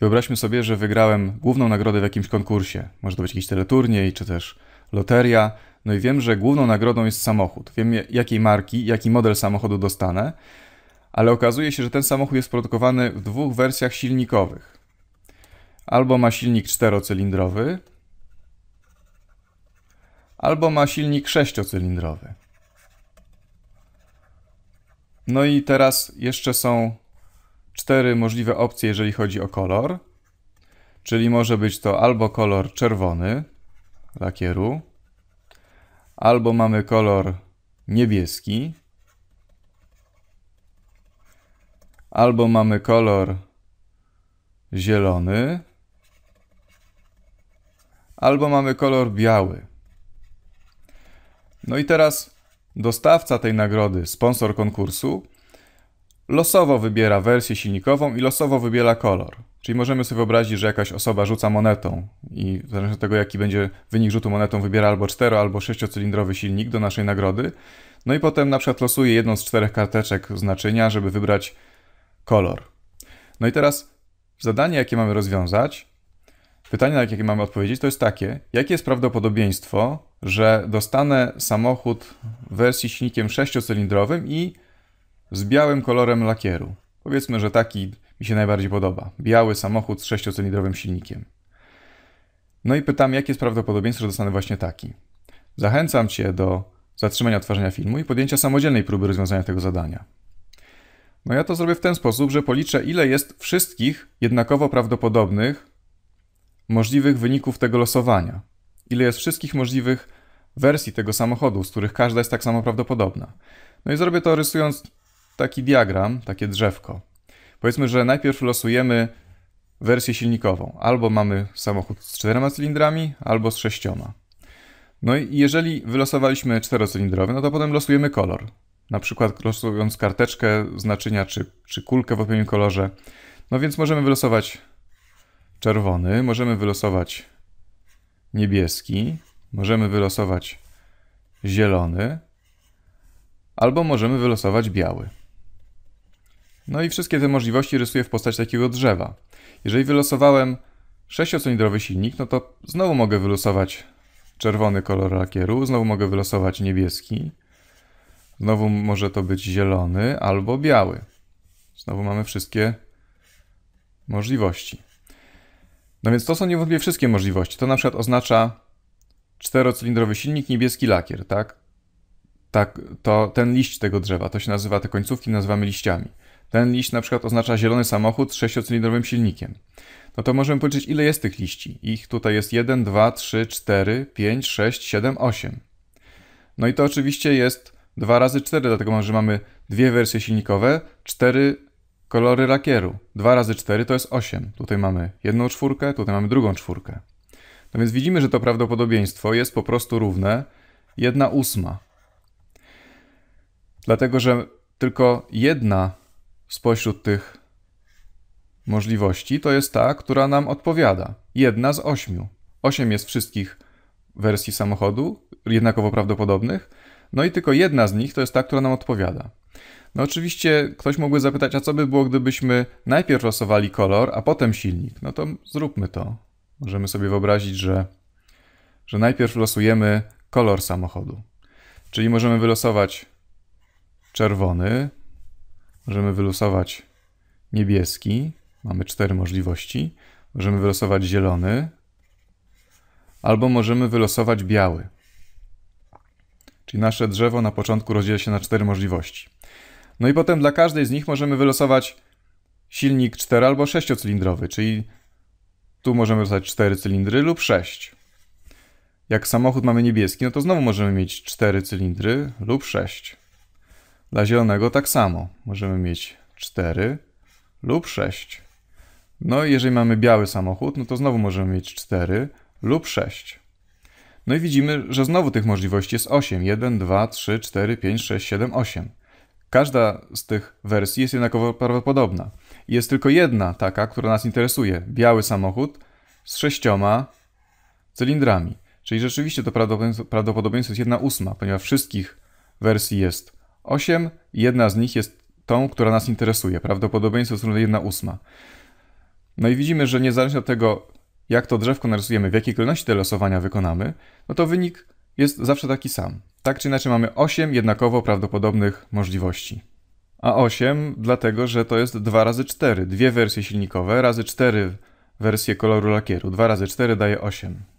Wyobraźmy sobie, że wygrałem główną nagrodę w jakimś konkursie. Może to być jakiś teleturniej, czy też loteria. No i wiem, że główną nagrodą jest samochód. Wiem, jakiej marki, jaki model samochodu dostanę, ale okazuje się, że ten samochód jest produkowany w dwóch wersjach silnikowych. Albo ma silnik czterocylindrowy, albo ma silnik sześciocylindrowy. No i teraz jeszcze są cztery możliwe opcje, jeżeli chodzi o kolor. Czyli może być to albo kolor czerwony lakieru, albo mamy kolor niebieski, albo mamy kolor zielony, albo mamy kolor biały. No i teraz dostawca tej nagrody, sponsor konkursu, losowo wybiera wersję silnikową i losowo wybiera kolor. Czyli możemy sobie wyobrazić, że jakaś osoba rzuca monetą i w zależności od tego, jaki będzie wynik rzutu monetą, wybiera albo 4 albo 6-cylindrowy silnik do naszej nagrody. No i potem na przykład losuje jedną z czterech karteczek znaczenia, żeby wybrać kolor. No i teraz zadanie, jakie mamy rozwiązać, pytanie, na jakie mamy odpowiedzieć, to jest takie: jakie jest prawdopodobieństwo, że dostanę samochód w wersji silnikiem sześciocylindrowym i z białym kolorem lakieru. Powiedzmy, że taki mi się najbardziej podoba. Biały samochód z 6-cylindrowym silnikiem. No i pytam, jakie jest prawdopodobieństwo, że dostanę właśnie taki. Zachęcam Cię do zatrzymania odtwarzania filmu i podjęcia samodzielnej próby rozwiązania tego zadania. No ja to zrobię w ten sposób, że policzę, ile jest wszystkich jednakowo prawdopodobnych możliwych wyników tego losowania. Ile jest wszystkich możliwych wersji tego samochodu, z których każda jest tak samo prawdopodobna. No i zrobię to rysując taki diagram, takie drzewko. Powiedzmy, że najpierw losujemy wersję silnikową. Albo mamy samochód z czterema cylindrami, albo z sześcioma. No i jeżeli wylosowaliśmy czterocylindrowy, no to potem losujemy kolor. Na przykład losując karteczkę znaczenia czy, czy kulkę w odpowiednim kolorze. No więc możemy wylosować czerwony, możemy wylosować niebieski, możemy wylosować zielony, albo możemy wylosować biały. No i wszystkie te możliwości rysuję w postaci takiego drzewa. Jeżeli wylosowałem 6-cylindrowy silnik, no to znowu mogę wylosować czerwony kolor lakieru, znowu mogę wylosować niebieski, znowu może to być zielony albo biały. Znowu mamy wszystkie możliwości. No więc to są niewątpliwie wszystkie możliwości. To na przykład oznacza czterocylindrowy silnik, niebieski lakier, tak? Tak, to ten liść tego drzewa, to się nazywa, te końcówki nazywamy liściami. Ten liść na przykład oznacza zielony samochód z sześciocylindrowym silnikiem. No to możemy policzyć, ile jest tych liści. Ich tutaj jest 1, 2, 3, 4, 5, 6, 7, 8. No i to oczywiście jest 2 razy 4, dlatego że mamy dwie wersje silnikowe, 4 kolory lakieru. 2 razy 4 to jest 8. Tutaj mamy jedną czwórkę, tutaj mamy drugą czwórkę. No więc widzimy, że to prawdopodobieństwo jest po prostu równe 1 ósma. Dlatego, że tylko jedna spośród tych możliwości to jest ta, która nam odpowiada. Jedna z ośmiu. Osiem jest wszystkich wersji samochodu, jednakowo prawdopodobnych, no i tylko jedna z nich to jest ta, która nam odpowiada. No oczywiście ktoś mógłby zapytać, a co by było, gdybyśmy najpierw losowali kolor, a potem silnik? No to zróbmy to. Możemy sobie wyobrazić, że, że najpierw losujemy kolor samochodu. Czyli możemy wylosować czerwony, Możemy wylosować niebieski, mamy cztery możliwości. Możemy wylosować zielony, albo możemy wylosować biały. Czyli nasze drzewo na początku rozdziela się na cztery możliwości. No i potem dla każdej z nich możemy wylosować silnik 4 albo 6-cylindrowy, czyli tu możemy dostać 4 cylindry lub 6. Jak samochód mamy niebieski, no to znowu możemy mieć 4 cylindry lub 6. Dla zielonego tak samo. Możemy mieć 4 lub 6. No i jeżeli mamy biały samochód, no to znowu możemy mieć 4 lub 6. No i widzimy, że znowu tych możliwości jest 8. 1, 2, 3, 4, 5, 6, 7, 8. Każda z tych wersji jest jednakowo prawdopodobna. Jest tylko jedna taka, która nas interesuje. Biały samochód z sześcioma cylindrami. Czyli rzeczywiście to prawdopodobieństwo jest 1 ósma, ponieważ wszystkich wersji jest 8, jedna z nich jest tą, która nas interesuje. Prawdopodobieństwo jest równe 1 ósma. No i widzimy, że niezależnie od tego, jak to drzewko narysujemy, w jakiej kolejności te losowania wykonamy, no to wynik jest zawsze taki sam. Tak czy inaczej mamy 8 jednakowo prawdopodobnych możliwości. A 8 dlatego, że to jest 2 razy 4, dwie wersje silnikowe, razy 4 wersje koloru lakieru. 2 razy 4 daje 8.